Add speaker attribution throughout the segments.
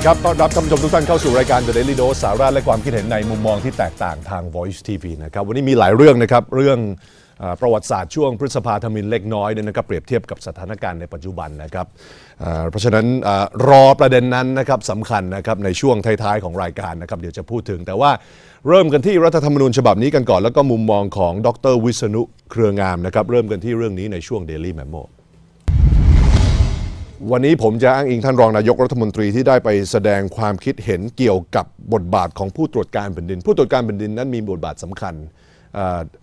Speaker 1: ดีครับต้อนรับคานผู้ชมทุกท่านเข้าสู่รายการ The Daily Dose สาระและความคิดเห็นในมุมมองที่แตกต่างทาง Voice TV นะครับ วันนี้มีหลายเรื่องนะครับ เรื่องประวัติศาสตร์ช่วงพฤษภาธมินเล็กน้อยเนี่ยนะครับเปรียบเทียบกับสถานการณ์ในปัจจุบันนะครับเพราะฉะนั้นรอประเด็นนั้นนะครับสำคัญนะครับในช่วงท้ายๆของรายการนะครับเดี๋ยวจะพูดถึง แต่ว่าเริ่มกันที่รัฐธรรมนูญฉบับนี้กันก่อนแล้วก็มุมมองของดรวิษณุเครืองามนะครับเริ่มกันที่เรื่องนี้ในช่วง Daily Memo วันนี้ผมจะอ้างอิงท่านรองนายกรัฐมนตรีที่ได้ไปแสดงความคิดเห็นเกี่ยวกับบทบาทของผู้ตรวจการแผ่นดิน ผู้ตรวจการแผ่นดินนั้นมีบทบาทสำคัญ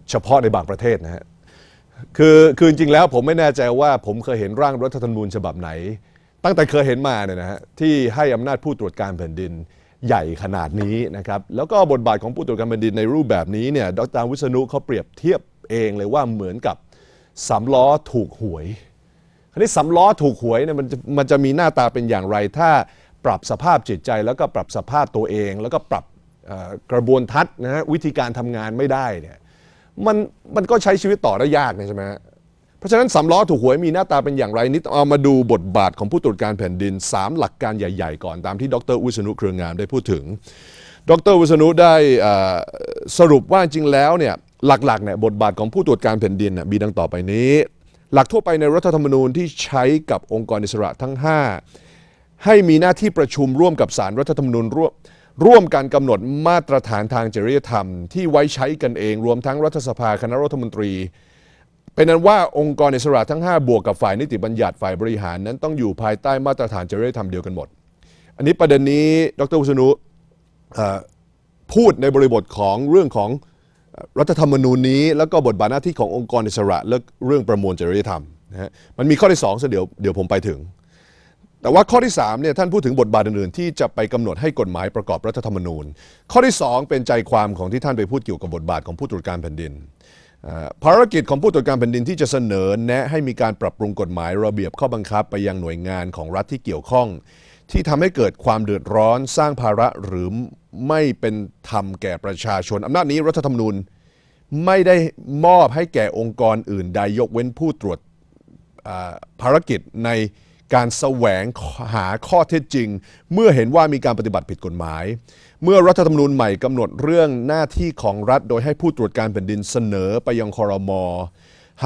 Speaker 1: เฉพาะในบางประเทศนะฮะคือคือจริงแล้วผมไม่แน่ใจว่าผมเคยเห็นร่างรัฐธรรมนูญฉบับไหน ตั้งแต่เคยเห็นมาเนี่ยนะฮะที่ให้อำนาจผู้ตรวจการแผ่นดินใหญ่ขนาดนี้นะครับแล้วก็บทบาทของผู้ตรวจการแผ่นดินในรูปแบบนี้เนี่ยดรวิษณุเขาเปรียบเทียบเอง เลยว่าเหมือนกับสำล้อถูกหวยนนี้สำล้อถูกหวยเนี่ยมันจะมันจะมีหน้าตาเป็นอย่างไร ถ้าปรับสภาพจิตใจ แล้วก็ปรับสภาพตัวเอง แล้วก็ปรับกระบวนทัศนะฮะวิธีการทำงานไม่ได้เนี่ยมันมันก็ใช้ชีวิตต่อได้ยากนะใช่ไหมเพราะฉะนั้นสำล้อถูกหวยมีหน้าตาเป็นอย่างไร นิดเอามาดูบทบาทของผู้ตรวจการแผ่นดิน 3 หลักการใหญ่ๆก่อนตามที่ ดรวิษณุเครืองามได้พูดถึง ดรวิษณุได้สรุปว่าจริงแล้วเนี่ยหลักๆเนี่ยบทบาทของผู้ตรวจการแผ่นดินมีดังต่อไปนี้หลักทั่วไปในรัฐธรรมนูญ ที่ใช้กับองค์กรอิสระทั้ง 5 ให้มีหน้าที่ประชุมร่วมกับสารรัฐธรรมนูญร่วมร่วมการกำหนดมาตรฐานทางจริยธรรม ที่ไว้ใช้กันเองรวมทั้งรัฐสภาคณะรัฐมนตรี เป็นนั้นว่าองค์กรอิสระทั้ง 5บวกกับฝ่ายนิติบัญญัติฝ่ายบริหารนั้นต้องอยู่ภายใต้มาตรฐานจริยธรรมเดียวกันหมด อันนี้ประเด็นนี้ ดรวุษนุพูดในบริบทของเรื่องของรัฐธรรมนูญนี้แล้วก็บทบาทหน้าที่ขององค์กรอิสระและเรื่องประมวลจริยธรรมนะฮะมันมีข้อที่2องเดี๋ยวเดี๋ยวผมไปถึง แต่ว่าข้อที่3เนี่ยท่านพูดถึงบทบาทอื่นๆที่จะไปกำหนดให้กฎหมายประกอบรัฐธรรมนูญ ข้อที่ 2 เป็นใจความของที่ท่านไปพูดเกี่ยวกับบทบาทของผู้ตรวจการแผ่นดินภารกิจของผู้ตรวจการแผ่นดินที่จะเสนอแนะให้มีการปรับปรุงกฎหมายระเบียบข้อบังคับ ไปยังหน่วยงานของรัฐที่เกี่ยวข้อง ที่ทำให้เกิดความเดือดร้อนสร้างภาระหรือไม่เป็นธรรมแก่ประชาชนอำนาจนี้รัฐธรรมนูญไม่ได้มอบให้แก่องค์กรอื่นใดยกเว้นผู้ตรวจภารกิจในการแสวงหาข้อเท็จจริง เมื่อเห็นว่ามีการปฏิบัติผิดกฎหมาย เมื่อรัฐธรรมนูญใหม่กำหนดเรื่องหน้าที่ของรัฐ โดยให้ผู้ตรวจการแผ่นดินเสนอไปยังคอรมอ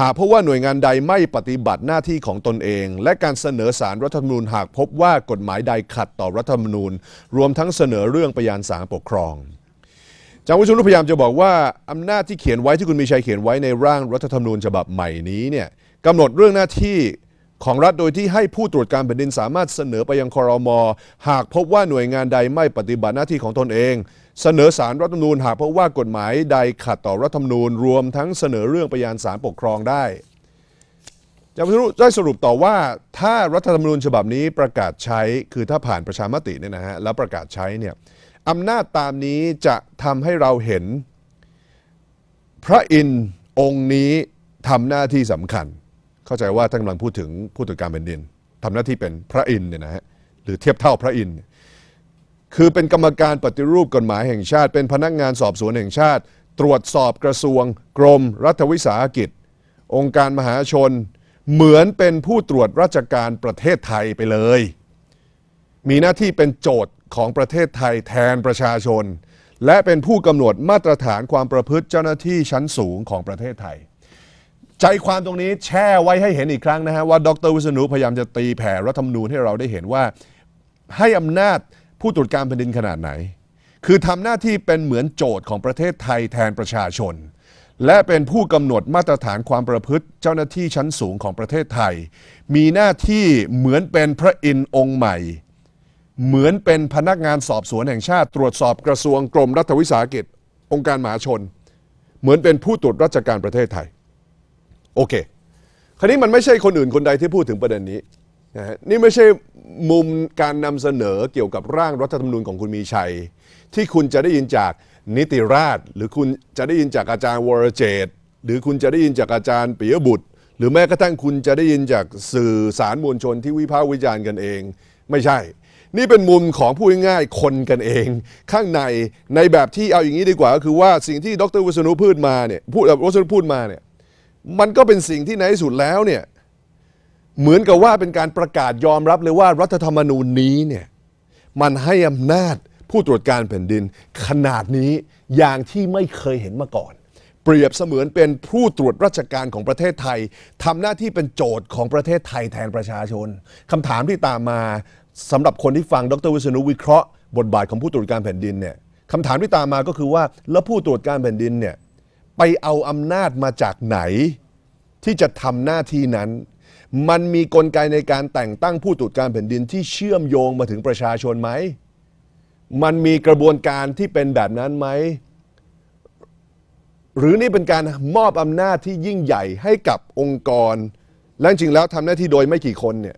Speaker 1: หากพบว่าหน่วยงานใดไม่ปฏิบัติหน้าที่ของตนเอง และการเสนอสารรัฐธรรมนูญ หากพบว่ากฎหมายใดขัดต่อรัฐธรรมนูญ รวมทั้งเสนอเรื่องไปยังศาลปกครองจางวิชุนุพยายามจะบอกว่าอำนาจที่เขียนไว้ที่คุณมีชัยเขียนไว้ในร่างรัฐธรรมนูญฉบับใหม่นี้เนี่ยกำหนดเรื่องหน้าที่ของรัฐโดยที่ให้ผู้ตรวจการแผ่นดินสามารถเสนอไปยังคอรมอหากพบว่าหน่วยงานใดไม่ปฏิบัติหน้าที่ของตนเอง เสนอสารรัฐธรรมนูญ หากพบว่ากฎหมายใดขัดต่อรัฐธรรมนูญ รวมทั้งเสนอเรื่องไปยังศาลปกครองได้จางวุชุได้สรุปต่อว่า ถ้ารัฐธรรมนูญฉบับนี้ประกาศใช้ คือถ้าผ่านประชามติเนี่ยนะฮะแล้วประกาศใช้เนี่ยอำนาจตามนี้จะทำให้เราเห็นพระอินทร์องค์นี้ทำหน้าที่สำคัญ เข้าใจว่าท่านกำลังพูดถึงผู้ตรวจการแผ่นดินทำหน้าที่เป็นพระอินทร์เนี่ยนะฮะหรือเทียบเท่าพระอินทร์คือเป็นกรรมการปฏิรูปกฎหมายแห่งชาติ เป็นพนักงานสอบสวนแห่งชาติ ตรวจสอบกระทรวงกรมรัฐวิสาหกิจ องค์การมหาชน เหมือนเป็นผู้ตรวจราชการประเทศไทยไปเลยมีหน้าที่เป็นโจทย์ของประเทศไทยแทนประชาชน และเป็นผู้กำหนดมาตรฐานความประพฤติเจ้าหน้าที่ชั้นสูงของประเทศไทย ใจความตรงนี้แช่ไว้ให้เห็นอีกครั้งนะฮะว่าดรวิษณุพยายามจะตีแผ่รัฐธรรมนูญให้เราได้เห็นว่า ให้อำนาจผู้ตรวจการแผ่นดินขนาดไหน คือทำหน้าที่เป็นเหมือนโจทย์ของประเทศไทยแทนประชาชน และเป็นผู้กำหนดมาตรฐานความประพฤติเจ้าหน้าที่ชั้นสูงของประเทศไทย มีหน้าที่เหมือนเป็นพระอินทร์องค์ใหม่เหมือนเป็นพนักงานสอบสวนแห่งชาติตรวจสอบกระทรวงกรมรัฐวิสาหกิจ องค์การมหาชน เหมือนเป็นผู้ตรวจราชการประเทศไทยโอเค คราวนี้มันไม่ใช่คนอื่นคนใดที่พูดถึงประเด็นนี้นะนี่ไม่ใช่มุมการนำเสนอเกี่ยวกับร่างรัฐธรรมนูญของคุณมีชัย ที่คุณจะได้ยินจากนิติราช หรือคุณจะได้ยินจากอาจารย์วรเจตหรือคุณจะได้ยินจากอาจารย์ปิยบุตร หรือแม้กระทั่งคุณจะได้ยินจากสื่อสารมวลชนที่วิพากษ์วิจารณ์กันเอง ไม่ใช่นี่เป็นมุมของผู้ง่ายๆคนกันเองข้างในในแบบที่เอาอย่างนี้ดีกว่าก็คือว่าสิ่งที่ดรวิศนุพูดมาเนี่ยพูดวิศนุพูดมาเนี่ยมันก็เป็นสิ่งที่ในที่สุดแล้วเนี่ยเหมือนกับว่าเป็นการประกาศยอมรับเลยว่ารัฐธรรมนูญนี้เนี่ยมันให้อำนาจผู้ตรวจการแผ่นดิน ขนาดนี้อย่างที่ไม่เคยเห็นมาก่อน เปรียบเสมือนเป็นผู้ตรวจราชการของประเทศไทย ทำหน้าที่เป็นโจทย์ของประเทศไทยแทนประชาชน คำถามที่ตามมาสำหรับคนที่ฟังดรวิษณุวิเคราะห์ บทบาทของผู้ตรวจการแผ่นดินเนี่ยคำถามที่ตามมาก็คือว่าแล้วผู้ตรวจการแผ่นดินเนี่ยไปเอาอำนาจมาจากไหน ที่จะทำหน้าที่นั้น มันมีกลไกในการแต่งตั้งผู้ตรวจการแผ่นดินที่เชื่อมโยงมาถึงประชาชนไหม มันมีกระบวนการที่เป็นแบบนั้นไหม หรือนี่เป็นการมอบอำนาจที่ยิ่งใหญ่ให้กับองค์กรและจริงแล้วทำหน้าที่โดยไม่กี่คนเนี่ย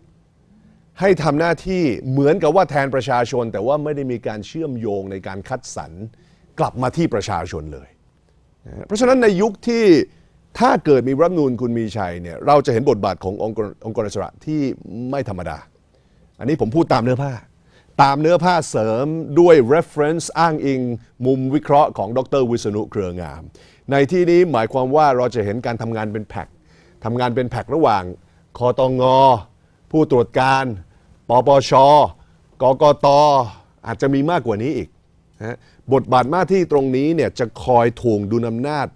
Speaker 1: ให้ทำหน้าที่เหมือนกับว่าแทนประชาชน แต่ว่าไม่ได้มีการเชื่อมโยงในการคัดสรรกลับมาที่ประชาชนเลย เพราะฉะนั้นในยุคที่ถ้าเกิดมีรัฐนูลคุณมีชัยเนี่ยเราจะเห็นบทบาทขององค์กรอิสระที่ไม่ธรรมดา อันนี้ผมพูดตามเนื้อผ้า ตามเนื้อผ้าเสริมด้วย reference อ้างอิงมุมวิเคราะห์ของดรวิษณุเครืองาม ในที่นี้หมายความว่าเราจะเห็นการทำงานเป็นแพ็กทำงานเป็นแพ็คระหว่างคอตองงอผู้ตรวจการ ปปช กกต อาจจะมีมากกว่านี้อีกนะบทบาทหน้าที่ตรงนี้เนี่ยจะคอยทวงดูนอำนาจ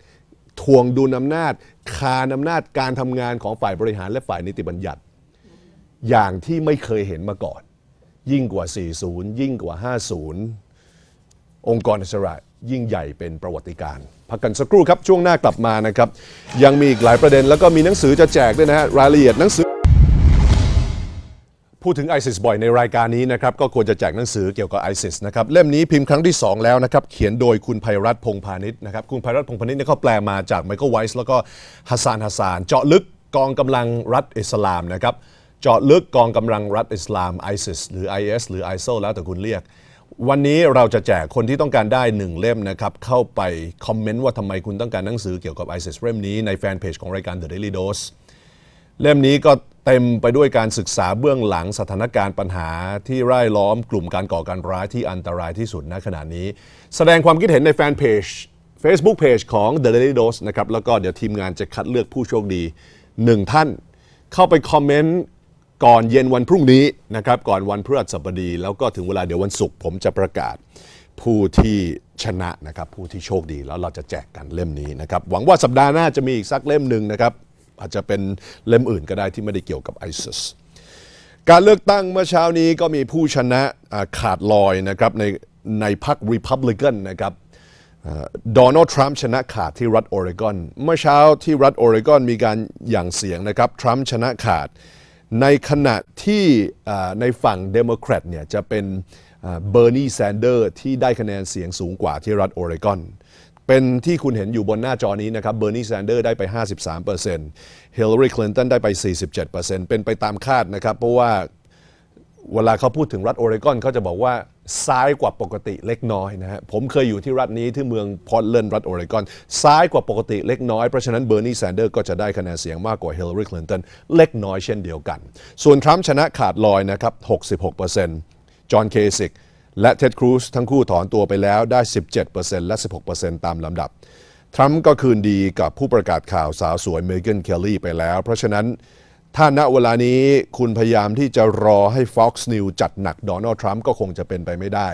Speaker 1: ทวงดูนอำนาจ คานอำนาจการทำงานของฝ่ายบริหารและฝ่ายนิติบัญญัติ อย่างที่ไม่เคยเห็นมาก่อน ยิ่งกว่า 40 ยิ่งกว่า 50 องค์กรอิสระยิ่งใหญ่เป็นประวัติการพักกันสักครู่ครับช่วงหน้ากลับมานะครับยังมีอีกหลายประเด็นแล้วก็มีหนังสือจะแจกด้วยนะฮะรายละเอียดหนังสือพูดถึงไอซิสบ่อยในรายการนี้นะครับก็ควรจะแจกหนังสือเกี่ยวกับไอซิสนะครับเล่มนี้พิมพ์ครั้งที่ 2 แล้วนะครับเขียนโดยคุณภัยรัตน์พงพาณิชย์นะครับคุณภัยรัตน์พงพาณิชย์เนี่ยเขาแปลมาจากไมเคิลไวส์แล้วก็ฮัสซานฮัสซานเจาะลึกกองกำลังรัฐอิสลามนะครับเจาะลึกกองกำลังรัฐอิสลามไอซิสหรือ IS หรือ i s โซแล้วแต่คุณเรียก วันนี้เราจะแจกคนที่ต้องการได้หนึ่งเล่มนะครับเข้าไปคอมเมนต์ว่าทำไมคุณต้องการหนังสือเกี่ยวกับไอซิสเล่มนี้ในแฟนเพจของรายการ The Daily Dose เล่มนี้ก็เต็มไปด้วยการศึกษาเบื้องหลังสถานการณ์ปัญหาที่ไร้ล้อมกลุ่มการก่อการร้ายที่อันตรายที่สุดณขณะนี้ แสดงความคิดเห็นในแฟนเพจ Facebook Page ของ The Daily Dose นะครับแล้วก็เดี๋ยวทีมงานจะคัดเลือกผู้โชคดีหนึ่งท่านเข้าไปคอมเมนต์ก่อนเย็นวันพรุ่งนี้นะครับก่อนวันพฤหัสบดี แล้วก็ถึงเวลาเดี๋ยววันศุกร์ผมจะประกาศ ผู้ที่ชนะนะครับผู้ที่โชคดี แล้วเราจะแจกกันเล่มนี้นะครับหวังว่าสัปดาห์หน้าจะมีอีกสักเล่มหนึ่งนะครับอาจจะเป็นเล่มอื่นก็ได้ที่ไม่ได้เกี่ยวกับไอซิส การเลือกตั้งเมื่อเช้านี้ก็มีผู้ชนะขาดลอยนะครับในในพรรครีพับลิกันนะครับโดนัลด์ทรัมป์ชนะขาดที่รัฐออริกอน เมื่อเช้าที่รัฐออริกอนมีการหยั่งเสียงนะครับทรัมป์ชนะขาด ในขณะที่ในฝั่งเดโมแครตเนี่ยจะเป็นเบอร์นีแซนเดอร์ที่ได้คะแนนเสียงสูงกว่าที่รัฐออริกอนเป็นที่คุณเห็นอยู่บนหน้าจอนี้นะครับเบอร์นีแซนเดอร์ได้ไป 53%เฮลลารีคลินตันได้ไป 47%เป็นไปตามคาดนะครับเพราะว่าเวลาเขาพูดถึงรัฐโอเรกอนเขาจะบอกว่าซ้ายกว่าปกติเล็กน้อยนะฮะผมเคยอยู่ที่รัฐนี้ที่เมืองพอร์ตเลนรัฐโอเรกอนซ้ายกว่าปกติเล็กน้อย เพราะฉะนั้นเบอร์นีแซนเดอร์ก็จะได้คะแนนเสียงมากกว่าเฮลลารีคลินตันเล็กน้อยเช่นเดียวกัน ส่วนทรัมป์ชนะขาดลอยนะครับ66%จอห์นเคสิกและเท็ดครูซทั้งคู่ถอนตัวไปแล้วได้ 17%และ 16%ตามลำดับ ทรัมป์ก็คืนดีกับผู้ประกาศข่าวสาวสวย เมเกนเคลลี่ไปแล้ว เพราะฉะนั้นถ้าณเวลานี้คุณพยายามที่จะรอให้ Fox News จัดหนักโดนัลด์ทรัมป์ก็คงจะเป็นไปไม่ได้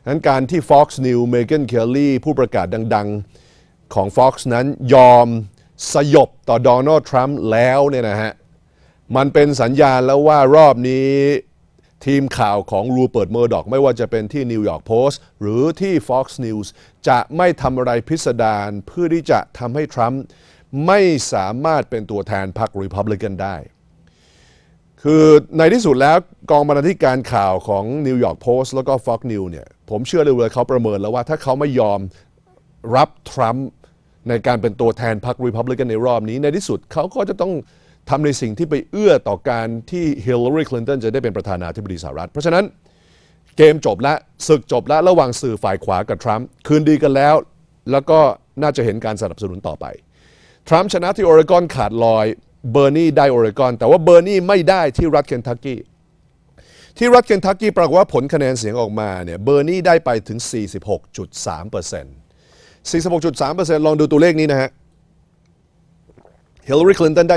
Speaker 1: ดังนั้นการที่ Fox News เมเกนเคลลี่ผู้ประกาศดังๆ ของ Fox นั้นยอมสยบต่อโดนัลด์ทรัมป์แล้วเนี่ยนะฮะมันเป็นสัญญาณแล้วว่ารอบนี้ทีมข่าวของรูเปิดเมอร์ดอก ไม่ว่าจะเป็นที่นิวยอร์กโพสต์หรือที่ Fox News จะไม่ทำอะไรพิสดารเพื่อที่จะทำให้ทรัมป์ไม่สามารถเป็นตัวแทนพรรครีพับลิกันได้ คือในที่สุดแล้วกองบรรณาธิการข่าวของนิวยอร์กโพสต์แล้วก็ Fox News เนี่ยผมเชื่อเลยว่าเขาประเมินแล้วว่าถ้าเขาไม่ยอมรับทรัมป์ในการเป็นตัวแทนพรรครีพับลิกันในรอบนี้ในที่สุดเขาก็จะต้องทำในสิ่งที่ไปเอื้อต่อการที่ฮิลลารีคลินตันจะได้เป็นประธานาธิบดีสหรัฐ เพราะฉะนั้นเกมจบและศึกจบและระหว่างสื่อฝ่ายขวากับทรัมป์คืนดีกันแล้ว แล้วก็น่าจะเห็นการสนับสนุนต่อไป ทรัมป์ชนะที่ออริกอนขาดลอยเบอร์นีได้ออริกอนแต่ว่าเบอร์นีไม่ได้ที่รัฐเคนทักกี้ที่รัฐเคนทักกี้ปรากฏว่าผลคะแนนเสียงออกมาเนี่ยเบอร์นีได้ไปถึง 46.3% 46.3%ลองดูตัวเลขนี้นะฮะฮิลลารีคลินตันได้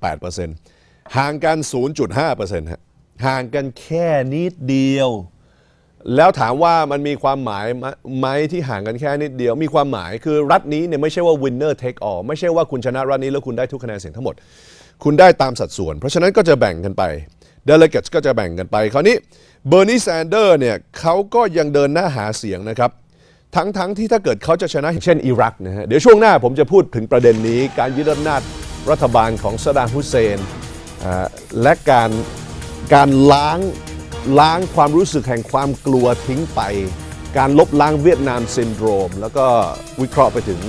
Speaker 1: 46.8%ห่างกัน 0.5%ฮะ ห่างกันแค่นิดเดียว แล้วถามว่ามันมีความหมายไหมที่ห่างกันแค่นิดเดียว มีความหมาย คือรัฐนี้เนี่ยไม่ใช่ว่าวินเนอร์เทคออลไม่ใช่ว่าคุณชนะรัฐนี้แล้วคุณได้ทุกคะแนนเสียงทั้งหมด คุณได้ตามสัดส่วน เพราะฉะนั้นก็จะแบ่งกันไปเดลเกตก็จะแบ่งกันไป คราวนี้เบอร์นีแซนเดอร์เนี่ยเขาก็ยังเดินหน้าหาเสียงนะครับ ทั้งๆทที่ถ้าเกิดเขาจะชนะเช่นอิรักนะฮะ เดี๋ยวช่วงหน้าผมจะพูดถึงประเด็นนี้การยึดอำนาจรัฐบาลของสดามฮุเซนและการการล้างล้างความรู้สึกแห่งความกลัวทิ้งไป การลบล้างเวียดนามซินโดรม แล้วก็วิเคราะห์ไปถึง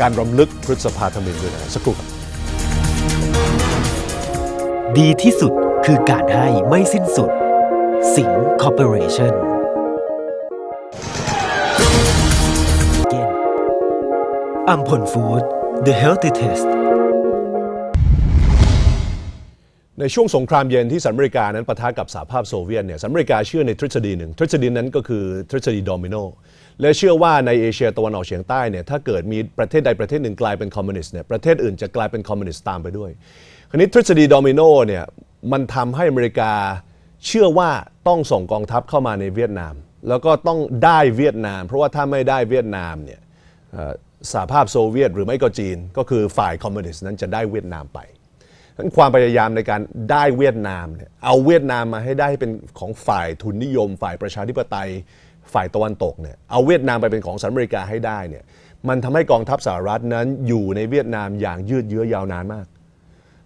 Speaker 1: การรำลึกพฤษภาธมินด้วยนะสักครู่ดีที่สุดคือการให้ไม่สิ้นสุดสิงคอร์ปอเรชั่นอัมพลฟู้ด The Healthy t e s t ในช่วงสงครามเย็นที่สหรัฐอเมริกานั้นปะทะกับสหภาพโซเวียตเนี่ยสหรัฐอเมริกาเชื่อในทฤษฎีหนึ่ง ทฤษฎีนั้นก็คือ ทฤษฎีโดมิโน และเชื่อว่าในเอเชียตะวันออกเฉียงใต้เนี่ยถ้าเกิดมีประเทศใดประเทศหนึ่งกลายเป็นคอมมิวนิสต์เนี่ยประเทศอื่นจะกลายเป็นคอมมิวนิสต์ตามไปด้วย คราวนี้ทฤษฎีโดมิโนเนี่ยมันทำให้อเมริกาเชื่อว่าต้องส่งกองทัพเข้ามาในเวียดนาม แล้วก็ต้องได้เวียดนาม เพราะว่าถ้าไม่ได้เวียดนามเนี่ยสหภาพโซเวียต หรือไม่ก็จีนก็คือฝ่ายคอมมิวนิสต์นั้นจะได้เวียดนามไปนั้นความพยายามในการได้เวียดนามเนี่ย เอาเวียดนามมาให้ได้เป็นของฝ่ายทุนนิยม ฝ่ายประชาธิปไตย ฝ่ายตะวันตกเนี่ย เอาเวียดนามไปเป็นของสหรัฐอเมริกาให้ได้เนี่ย มันทำให้กองทัพสหรัฐนั้นอยู่ในเวียดนามอย่างยืดเยื้อยาวนานมาก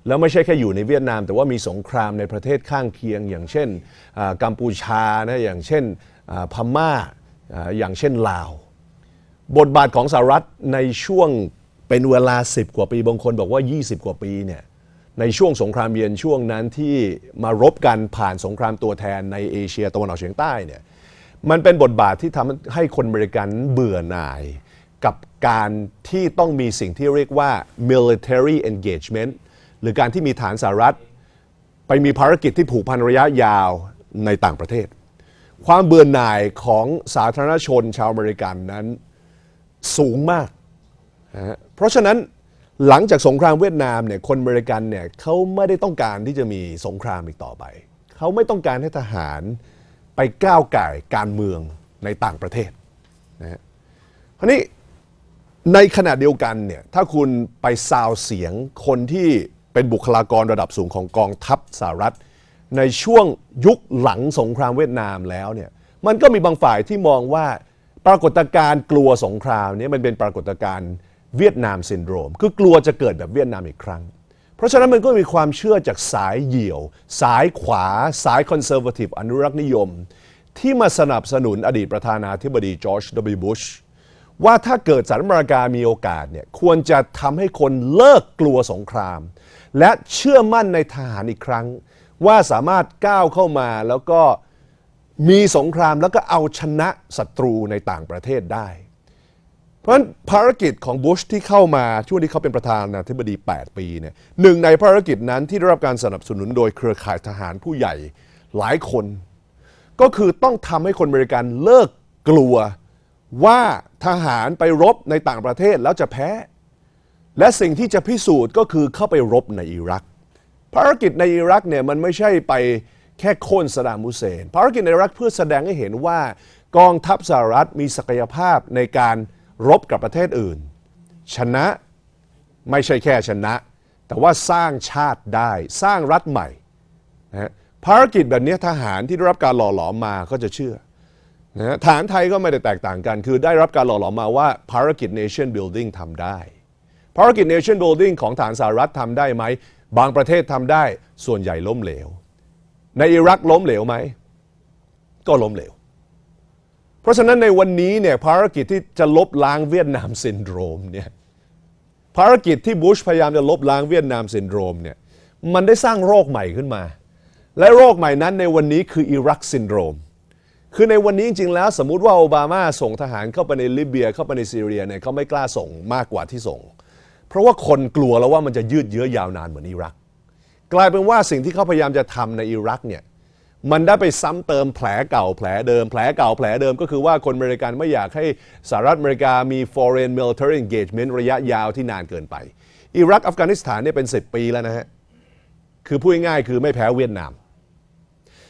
Speaker 1: แล้วไม่ใช่แค่อยู่ในเวียดนาม แต่ว่ามีสงครามในประเทศข้างเคียง อย่างเช่นกัมพูชานะอย่างเช่นพม่าอย่างเช่นลาวบทบาทของสหรัฐในช่วงเป็นเวลา 10 กว่าปีบางคนบอกว่า 20 กว่าปีเนี่ยในช่วงสงครามเย็นช่วงนั้นที่มารบกันผ่านสงครามตัวแทนในเอเชียตะวันออกเฉียงใต้เนี่ยมันเป็นบทบาทที่ทำให้คนบริกันเบื่อหน่ายกับการที่ต้องมีสิ่งที่เรียกว่า military engagement หรือการที่มีฐานสหรัฐไปมีภารกิจที่ผูกพันระยะยาวในต่างประเทศ ความเบื่อหน่ายของสาธารณชนชาวอเมริกันนั้นสูงมาก เพราะฉะนั้นหลังจากสงครามเวียดนามเนี่ยคนเมริกันเนี่ยเขาไม่ได้ต้องการที่จะมีสงครามอีกต่อไปเขาไม่ต้องการให้ทหารไปก้าวไก่การเมืองในต่างประเทศนะฮะทรานี้ในขณะเดียวกันเนี่ยถ้าคุณไปซาวเสียงคนที่เป็นบุคลากรระดับสูงของกองทัพสหรัฐ ในช่วงยุคหลังสงครามเวียดนามแล้วเนี่ยมันก็มีบางฝ่ายที่มองว่าปรากฏการณ์กลัวสงครามนี้มันเป็นปรากฏการณ์เวียดนามซินโดรม คือกลัวจะเกิดแบบเวียดนามอีกครั้ง เพราะฉะนั้นมันก็มีความเชื่อจากสายเหี่ยว สายขวาสายคอนเซอร์เวทีฟอนุรักษ์นิยม ที่มาสนับสนุนอดีตประธานาธิบดีจอร์จดับบิบุชว่าถ้าเกิดสหรัฐอเมริกามีโอกาสเนี่ยควรจะทำให้คนเลิกกลัวสงคราม และเชื่อมั่นในทหารอีกครั้ง ว่าสามารถก้าวเข้ามาแล้วก็มีสงครามแล้วก็เอาชนะศัตรูในต่างประเทศได้ เพราะฉะนั้นภารกิจของบุชที่เข้ามา ช่วงที่เขาเป็นประธานาธิบดี 8 ปีเนี่ยหนึ่งในภารกิจนั้นที่ได้รับการสนับสนุนโดยเครือข่ายทหารผู้ใหญ่หลายคน ก็คือต้องทำให้คนอเมริกันเลิกกลัวว่าทหารไปรบในต่างประเทศแล้วจะแพ้ และสิ่งที่จะพิสูจน์ก็คือเข้าไปรบในอิรัก ภารกิจในอิรักเนี่ยมันไม่ใช่ไปแค่โค่นสดามุเซนภารกิจในรักเพื่อแสดงให้เห็นว่ากองทัพสหรัฐมีศักยภาพในการรบกับประเทศอื่น ชนะไม่ใช่แค่ชนะ แต่ว่าสร้างชาติได้สร้างรัฐใหม่นะภารกิจแบบนี้ทหารที่ได้รับการหล่อหลอมมาก็จะเชื่อนะฐานไทยก็ไม่ได้แตกต่างกัน คือได้รับการหล่อหลอมมาว่าภารกิจ nation building ทำได้ภารกิจ nation building ของฐานสหรัฐทำได้ไหมบางประเทศทำได้ส่วนใหญ่ล้มเหลวในอิรักล้มเหลวไหมก็ล้มเหลว เพราะฉะนั้นในวันนี้เนี่ยภารกิจที่จะลบล้างเวียดนามซินโดรมเนี่ยภารกิจที่บุชพยายามจะลบล้างเวียดนามซินโดรมเนี่ยมันได้สร้างโรคใหม่ขึ้นมา และโรคใหม่นั้นในวันนี้คืออิรักซินโดรม คือในวันนี้จริงๆ แล้วสมมุติว่าโอบามาส่งทหารเข้าไปในลิเบีย เข้าไปในซีเรียเนี่ยเขาไม่กล้าส่งมากกว่าที่ส่ง เพราะว่าคนกลัวแล้วว่ามันจะยืดเยื้อยาวนานเหมือนอิรักกลายเป็นว่าสิ่งที่เขาพยายามจะทำในอิรักเนี่ยมันได้ไปซ้ำเติมแผลเก่าแผลเดิมแผลเก่าแผลเดิมก็คือว่าคนอเมริกันไม่อยากให้สหรัฐอเมริกา มี foreign military engagement ระยะยาวที่นานเกินไปอิรัก อัฟกานิสถานเนี่ยเป็น 10 ปีแล้วนะฮะ คือพูดง่ายๆคือไม่แพ้เวียดนาม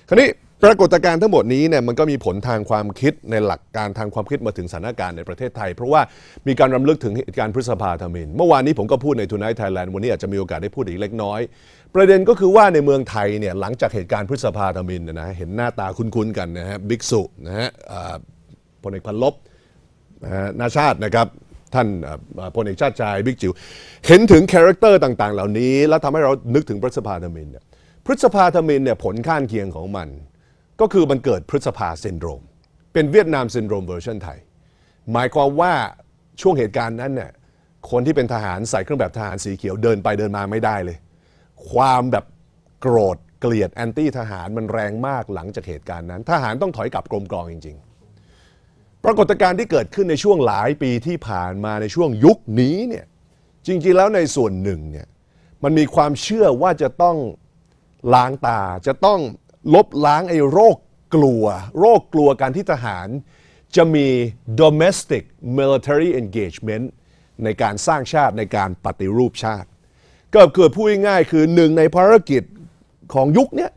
Speaker 1: คราวนี้ปรากฏการณ์ทั้งหมดนี้เนี่ยมันก็มีผลทางความคิดในหลักการทางความคิดมาถึงสถานการณ์ในประเทศไทย เพราะว่ามีการรำลึกถึง เหตุการณ์พฤษภาธมิน เมื่อวานนี้ผมก็พูดในทูนายไทยแลนด์ วันนี้อาจจะมีโอกาสได้พูดอีกเล็กน้อย ประเด็นก็คือว่าในเมืองไทยเนี่ยหลังจากเหตุการณ์พฤษภาธมินนะเห็นหน้าตาคุ้นๆกันนะฮะ บิ๊กสุนะฮะพลเอกพันลบนาชาตินะครับ ท่านพลเอกชาติชาย บิ๊กจิ๋ว เห็นถึงคาแรคเตอร์ต่างๆเหล่านี้แล้วทำให้เรานึกถึงพฤษภาธมินเนี่ยพฤษภาธมินเนี่ยผลข้างเคียงของมันก็คือมันเกิดพฤษภาซินโดรม เป็นเวียดนามซินโดรมเวอร์ชันไทย หมายความว่าช่วงเหตุการณ์นั้นเนี่ยคนที่เป็นทหารใส่เครื่องแบบทหารสีเขียวเดินไปเดินมาไม่ได้เลย ความแบบโกรธเกลียดแอนตี้ทหารมันแรงมากหลังจากเหตุการณ์นั้น ทหารต้องถอยกลับกรมกองจริง ๆ ปรากฏการณ์ที่เกิดขึ้นในช่วงหลายปีที่ผ่านมาในช่วงยุคนี้เนี่ยจริงๆแล้วในส่วนหนึ่งเนี่ยมันมีความเชื่อว่าจะต้องล้างตาจะต้องลบล้างไอ้โรคกลัว โรคกลัวการที่ทหาร จะมี domestic military engagement ในการสร้างชาติในการปฏิรูปชาติ ก็เกิดพูดง่ายๆคือหนึ่งในภารกิจของยุคนี้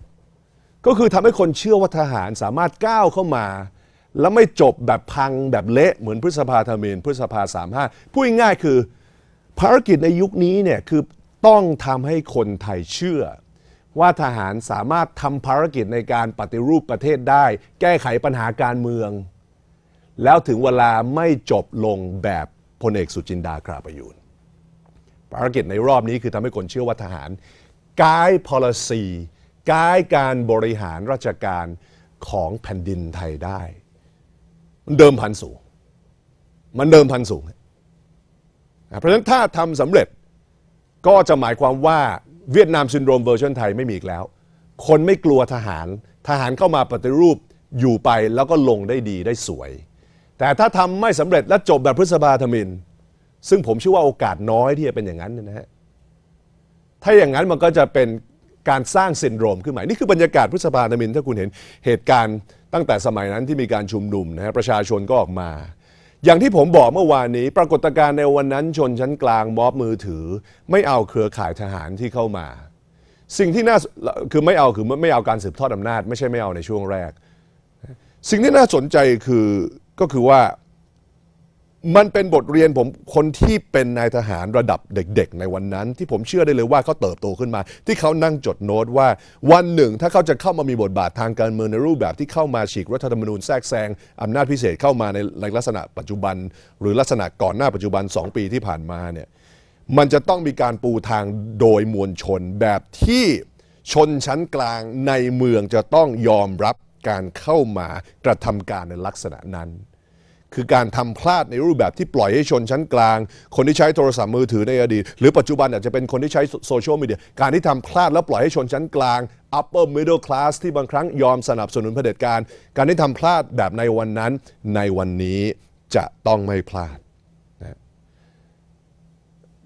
Speaker 1: ก็คือทำให้คนเชื่อว่าทหารสามารถก้าว เข้ามา แล้วไม่จบแบบพังแบบเละ เหมือนพฤษภาธมินพฤษภาสามห้าพูดง่ายๆคือภารกิจในยุคนี้เนี่ยคือต้องทำให้คนไทยเชื่อว่าทหารสามารถทำภารกิจในการปฏิรูปประเทศได้ แก้ไขปัญหาการเมือง แล้วถึงเวลาไม่จบลงแบบพลเอกสุจินดาคราประยูนภารกิจในรอบนี้คือทำให้คนเชื่อว่าทหาร กายพ o l i c y กายการบริหารราชการของแผ่นดินไทยได้ มันเดิมพันสูง มันเดิมพันสูง เพราะฉะนั้น ถ้าทำสำเร็จก็จะหมายความว่าเวียดนามซินโดรมเวอร์ชันไทยไม่มีอีกแล้ว คนไม่กลัวทหาร ทหารเข้ามาปฏิรูปอยู่ไปแล้วก็ลงได้ดีได้สวย แต่ถ้าทำไม่สำเร็จและจบแบบพฤษภาธมิน ซึ่งผมเชื่อว่าโอกาสน้อยที่จะเป็นอย่างนั้นนะฮะ ถ้าอย่างนั้นมันก็จะเป็นการสร้างซินโดรมขึ้นใหม่ นี่คือบรรยากาศพฤษภาธมินถ้าคุณเห็น เหตุการณ์ตั้งแต่สมัยนั้นที่มีการชุมนุมนะฮะประชาชนก็ออกมาอย่างที่ผมบอกเมื่อวานนี้ ปรากฏการณ์ในวันนั้นชนชั้นกลางมอบมือถือ ไม่เอาเครือข่ายทหารที่เข้ามา สิ่งที่น่าคือไม่เอาคือไม่เอาการสืบทอดอำนาจ ไม่ใช่ไม่เอาในช่วงแรก สิ่งที่น่าสนใจคือก็คือว่ามันเป็นบทเรียนผมคนที่เป็นนายทหารระดับเด็กๆในวันนั้น ที่ผมเชื่อได้เลยว่าเขาเติบโตขึ้นมา ที่เขานั่งจดโน้ตว่าวันหนึ่งถ้าเขาจะเข้ามามีบทบาททางการเมือง ในรูปแบบที่เข้ามาฉีกรัฐธรรมนูญแทรกแซงอำนาจพิเศษเข้ามาในในลักษณะปัจจุบัน หรือลักษณะก่อนหน้าปัจจุบัน2ปีที่ผ่านมาเนี่ยมันจะต้องมีการปูทางโดยมวลชน แบบที่ชนชั้นกลางในเมืองจะต้องยอมรับการเข้ามากระทำการในลักษณะนั้นคือการทำพลาดในรูปแบบที่ปล่อยให้ชนชั้นกลาง คนที่ใช้โทรศัพท์มือถือในอดีต หรือปัจจุบันอาจจะเป็นคนที่ใช้โซเชียลมีเดีย การที่ทำพลาดแล้วปล่อยให้ชนชั้นกลาง upper middle class ที่บางครั้งยอมสนับสนุนเผด็จการ การที่ทำพลาดแบบในวันนั้นในวันนี้จะต้องไม่พลาด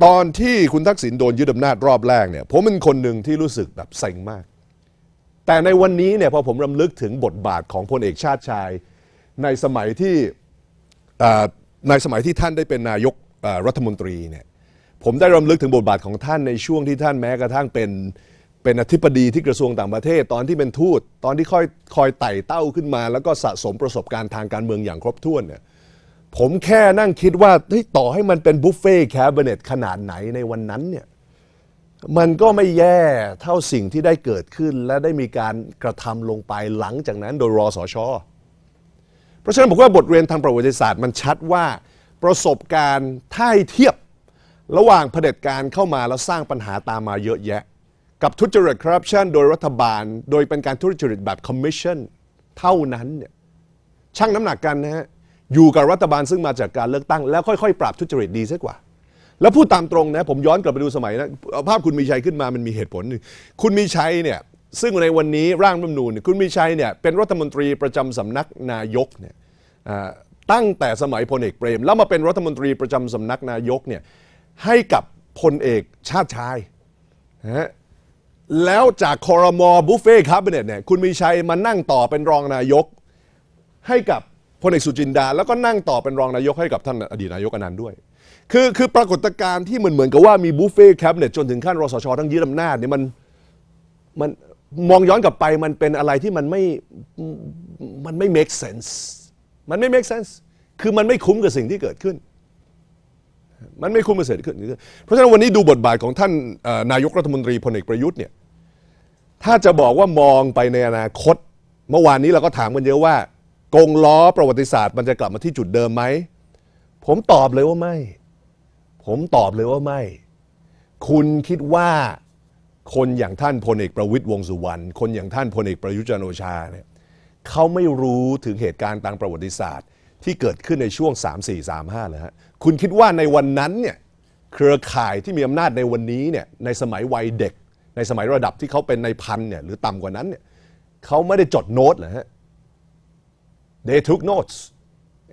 Speaker 1: ตอนที่คุณทักษิณโดนยึดอำนาจรอบแรกเนี่ยผมเป็นคนหนึ่งที่รู้สึกแบบเซ็งมาก แต่ในวันนี้เนี่ยพอผมรำลึกถึงบทบาทของพลเอกชาติชายในสมัยที่ในสมัยที่ท่านได้เป็นนายกรัฐมนตรีเนี่ยผมได้รำลึกถึงบทบาทของท่านในช่วงที่ท่านแม้กระทั่งเป็นเป็นอธิบดีที่กระทรวงต่างประเทศตอนที่เป็นทูต ตอนที่ค่อย คอยไต่เต้าขึ้นมาแล้วก็สะสมประสบการณ์ทางการเมืองอย่างครบถ้วนเนี่ยผมแค่นั่งคิดว่าต่อให้มันเป็นบุฟเฟ่แคบเนตขนาดไหนในวันนั้นเนี่ยมันก็ไม่แย่เท่าสิ่งที่ได้เกิดขึ้น และได้มีการกระทำลงไปหลังจากนั้นโดยรอสอชอเพราะฉะนั้นผมว่าบทเรียนทางประวัติศาสตร์มันชัดว่าประสบการณ์ท่ายเทียบระหว่างเผด็จการเข้ามาแล้วสร้างปัญหาตามมาเยอะแยะ กับทุจริตคอร์รัปชันโดยรัฐบาล โดยเป็นการทุจริตแบบคอมมิชชั่น เท่านั้นเนี่ยช่างน้ำหนักกันนะฮะอยู่กับรัฐบาลซึ่งมาจากการเลือกตั้ง แล้วค่อย ๆ ปรับทุจริตดีซะกว่า แล้วพูดตามตรงนะผมย้อนกลับไปดูสมัยนะภาพคุณมีชัยขึ้นมามันมีเหตุผลนึงคุณมีชัยเนี่ยซึ่งในวันนี้ร่างรัฐมนูลคุณมีชัยเนี่ยเป็นรัฐมนตรีประจำสำนักนายกเนี่ยตั้งแต่สมัยพลเอกเปรมแล้วมาเป็นรัฐมนตรีประจำสำนักนายกเนี่ยให้กับพลเอกชาติชายฮะแล้วจากคอรมอบุฟเฟ่ครับเนี่ยคุณมีชัย มานั่งต่อเป็นรองนายก ให้กับพลเอกสุจินดาแล้วก็นั่งต่อเป็นรองนายกให้กับท่านอดีตนายกอนันต์ด้วยคือคือปรากฏการณ์ที่เหมือนเหมือนกับว่ามีบุฟเฟ่คปัเนี่ยจนถึงขั้นรสช ทั้งยึดอำนาจเนี่ยมันมันมองย้อนกลับไปมันเป็นอะไรที่มันไม่มันไม่ make sense มันไม่ make sense คือมันไม่คุ้มกับสิ่งที่เกิดขึ้น มันไม่คุ้มกับสิ่งที่เกิดขึ้น เพราะฉะนั้นวันนี้ดูบทบาทของท่านนายกรัฐมนตรีพลเอกประยุทธ์เนี่ยถ้าจะบอกว่ามองไปในอนาคต เมื่อวานนี้เราก็ถามกันเยอะว่า กงล้อประวัติศาสตร์ มันจะกลับมาที่จุดเดิมไหม ผมตอบเลยว่าไม่ ผมตอบเลยว่าไม่ คุณคิดว่าคนอย่างท่านพลเอกประวิตยวงสุวรรณคนอย่างท่านพลเอกประยุจันโอชาเนี่ยเขาไม่รู้ถึงเหตุการณ์ทางประวัติศาสตร์ ที่เกิดขึ้นในช่วง3 4 3 5เลยฮะคุณคิดว่าในวันนั้นเนี่ยเครือข่ายที่มีอำนาจในวันนี้เนี่ยในสมัยวัยเด็ก ในสมัยระดับที่เขาเป็นในพันเนี่ยหรือต่ำกว่านั้นเนี่ยเขาไม่ได้จดโน้ตเหรอฮะ they took notes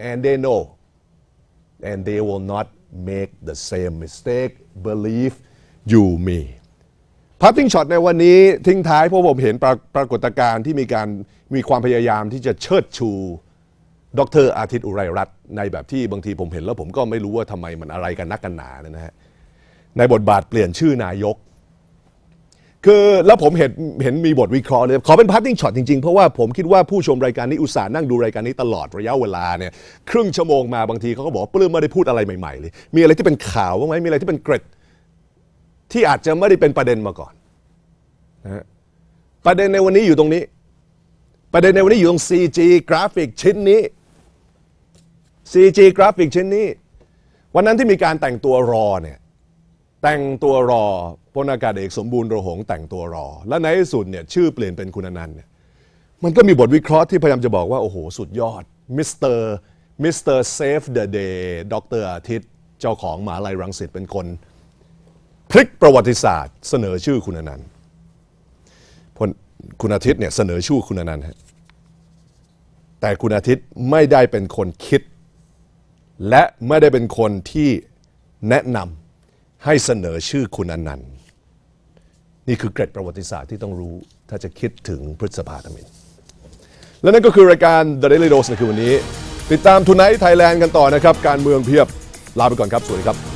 Speaker 1: and they know and they will not make the same mistake believe you me พาร์ติ้งช็อตในวันนี้ทิ้งท้ายเพราะผมเห็นปรปรากฏการณ์ที่มีการมีความพยายามที่จะเชิดชูดรอาทิตย์อุไรรัตน์ในแบบที่บางทีผมเห็นแล้วผมก็ไม่รู้ว่าทำไมมันอะไรกันนักกันหนาเนี่ยนะฮะในบทบาทเปลี่ยนชื่อนายก คือ แล้วผมเห็นเห็นมีบทวิเคราะห์เลย ขอเป็นพาร์ติ้งช็อตจริงๆ เพราะว่าผมคิดว่าผู้ชมรายการนี้อุตส่าห์นั่งดูรายการนี้ตลอดระยะเวลาเนี่ยครึ่งชั่วโมงมาบางทีเขาก็บอกเปลื้มไม่ได้พูดอะไรใหม่ๆเลยมีอะไรที่เป็นข่าวบ้างไหมมีอะไรที่เป็นเกร็ดที่อาจจะไม่ได้เป็นประเด็นมาก่อนนะประเด็นในวันนี้อยู่ตรงนี้ ประเด็นในวันนี้อยู่ตรง c g กราฟิกชิ้นนี้ c g กราฟิกชิ้นนี้ วันนั้นที่มีการแต่งตัวรอเนี่ย แต่งตัวรอพลอากาศเอกสมบูรณ์ระหง แต่งตัวรอ และในที่สุดเนี่ยชื่อเปลี่ยนเป็นคุณนันต์เนี่ย มันก็มีบทวิเคราะห์ที่พยายามจะบอกว่าโอ้โหสุดยอดมิสเตอร์มิสเตอร์เซฟเดอะเดย์ด็อกเตอร์อาทิตย์เจ้าของหมาลัยรังสิตเป็นคนพลิกประวัติศาสตร์เสนอชื่อคุณอนันต์พคุณอาทิตย์เนี่ย เสนอชื่อคุณอนันต์แต่คุณอาทิตย์ไม่ได้เป็นคนคิด และไม่ได้เป็นคนที่แนะนำให้เสนอชื่อคุณอนันต์นี่คือเกร็ดประวัติศาสตร์ที่ต้องรู้ถ้าจะคิดถึงพฤษภาธมิน และนั่นก็คือรายการ The Daily Dose ในคืนวันนี้ ติดตามทุนไนท์ไทยแลนด์กันต่อนะครับ การเมืองเพียบลาไปก่อนครับสวัสดีครับ